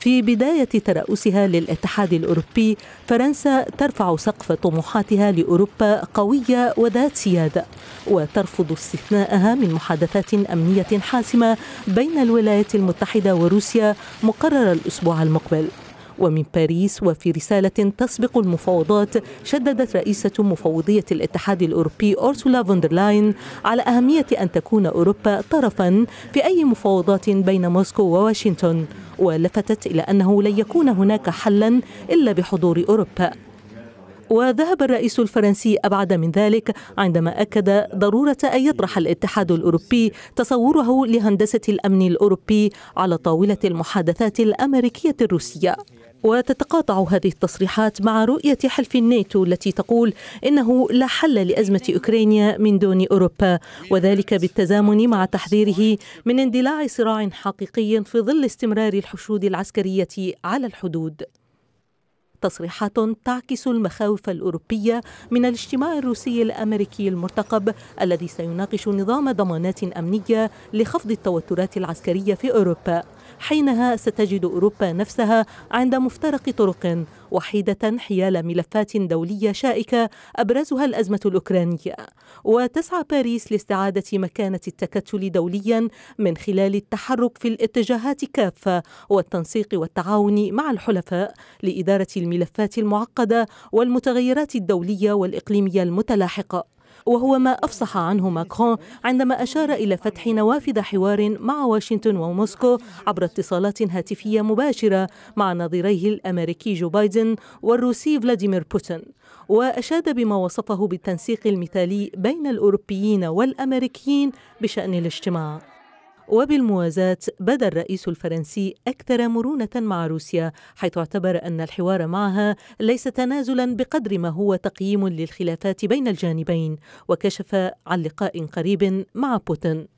في بداية ترأسها للاتحاد الأوروبي فرنسا ترفع سقف طموحاتها لأوروبا قوية وذات سيادة وترفض استثناءها من محادثات أمنية حاسمة بين الولايات المتحدة وروسيا مقررة الأسبوع المقبل ومن باريس وفي رسالة تسبق المفاوضات شددت رئيسة مفوضية الاتحاد الأوروبي أورسولا فوندرلاين على أهمية أن تكون أوروبا طرفا في أي مفاوضات بين موسكو وواشنطن ولفتت إلى أنه لن يكون هناك حلا إلا بحضور أوروبا وذهب الرئيس الفرنسي أبعد من ذلك عندما أكد ضرورة أن يطرح الاتحاد الأوروبي تصوره لهندسة الأمن الأوروبي على طاولة المحادثات الأمريكية الروسية وتتقاطع هذه التصريحات مع رؤية حلف الناتو التي تقول إنه لا حل لأزمة أوكرانيا من دون أوروبا وذلك بالتزامن مع تحذيره من اندلاع صراع حقيقي في ظل استمرار الحشود العسكرية على الحدود تصريحات تعكس المخاوف الأوروبية من الاجتماع الروسي الأمريكي المرتقب الذي سيناقش نظام ضمانات أمنية لخفض التوترات العسكرية في أوروبا حينها ستجد أوروبا نفسها عند مفترق طرق وحيدة حيال ملفات دولية شائكة أبرزها الأزمة الأوكرانية وتسعى باريس لاستعادة مكانة التكتل دوليا من خلال التحرك في الاتجاهات كافة والتنسيق والتعاون مع الحلفاء لإدارة الملفات المعقدة والمتغيرات الدولية والإقليمية المتلاحقة وهو ما أفصح عنه ماكرون عندما أشار إلى فتح نوافذ حوار مع واشنطن وموسكو عبر اتصالات هاتفية مباشرة مع نظيريه الأمريكي جو بايدن والروسي فلاديمير بوتين وأشاد بما وصفه بالتنسيق المثالي بين الأوروبيين والأمريكيين بشأن الاجتماع وبالموازاة بدا الرئيس الفرنسي أكثر مرونة مع روسيا حيث اعتبر أن الحوار معها ليس تنازلا بقدر ما هو تقييم للخلافات بين الجانبين وكشف عن لقاء قريب مع بوتين